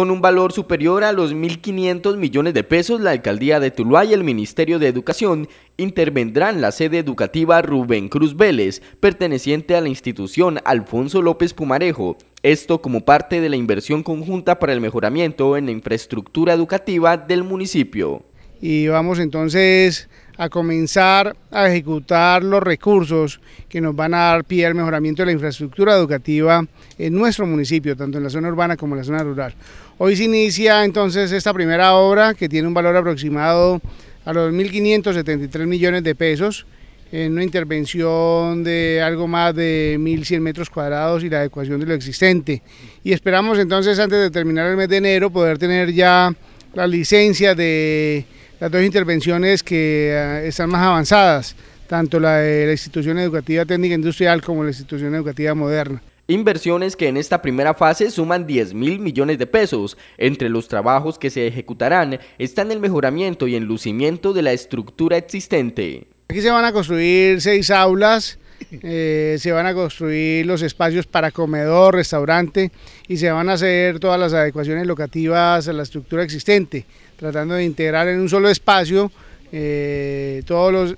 Con un valor superior a los 1.500 millones de pesos, la alcaldía de Tuluá y el Ministerio de Educación intervendrán la sede educativa Rubén Cruz Vélez, perteneciente a la institución Alfonso López Pumarejo. Esto como parte de la inversión conjunta para el mejoramiento en la infraestructura educativa del municipio. Y vamos entonces a comenzar a ejecutar los recursos que nos van a dar pie al mejoramiento de la infraestructura educativa en nuestro municipio, tanto en la zona urbana como en la zona rural. Hoy se inicia entonces esta primera obra que tiene un valor aproximado a los 1.573 millones de pesos, en una intervención de algo más de 1.100 metros cuadrados y la adecuación de lo existente. Y esperamos entonces antes de terminar el mes de enero poder tener ya la licencia de las dos intervenciones que eh, están más avanzadas, tanto la de la institución educativa técnica e industrial como la institución educativa moderna. Inversiones que en esta primera fase suman 10 mil millones de pesos. Entre los trabajos que se ejecutarán están el mejoramiento y enlucimiento de la estructura existente. Aquí se van a construir seis aulas eh, se van a construir los espacios para comedor, restaurante y se van a hacer todas las adecuaciones locativas a la estructura existente, tratando de integrar en un solo espacio eh, todas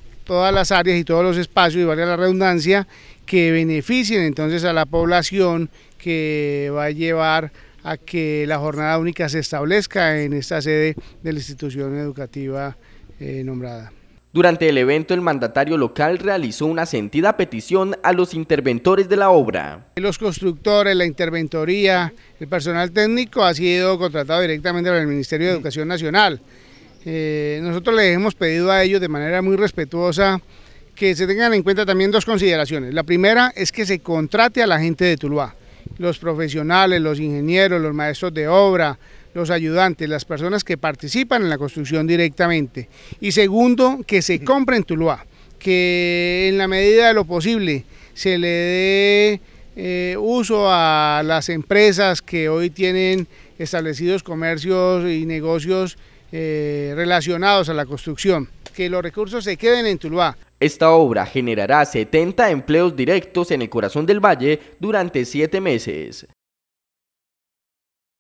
las áreas y todos los espacios, y vale la redundancia, que beneficien entonces a la población que va a llevar a que la jornada única se establezca en esta sede de la institución educativa eh, nombrada. Durante el evento, el mandatario local realizó una sentida petición a los interventores de la obra. Los constructores, la interventoría, el personal técnico ha sido contratado directamente por el Ministerio de Educación Nacional. Eh, nosotros les hemos pedido a ellos de manera muy respetuosa que se tengan en cuenta también dos consideraciones. La primera es que se contrate a la gente de Tuluá, los profesionales, los ingenieros, los maestros de obra, los ayudantes, las personas que participan en la construcción directamente. Y segundo, que se compre en Tuluá, que en la medida de lo posible se le dé eh, uso a las empresas que hoy tienen establecidos comercios y negocios eh, relacionados a la construcción, que los recursos se queden en Tuluá. Esta obra generará 70 empleos directos en el corazón del valle durante siete meses.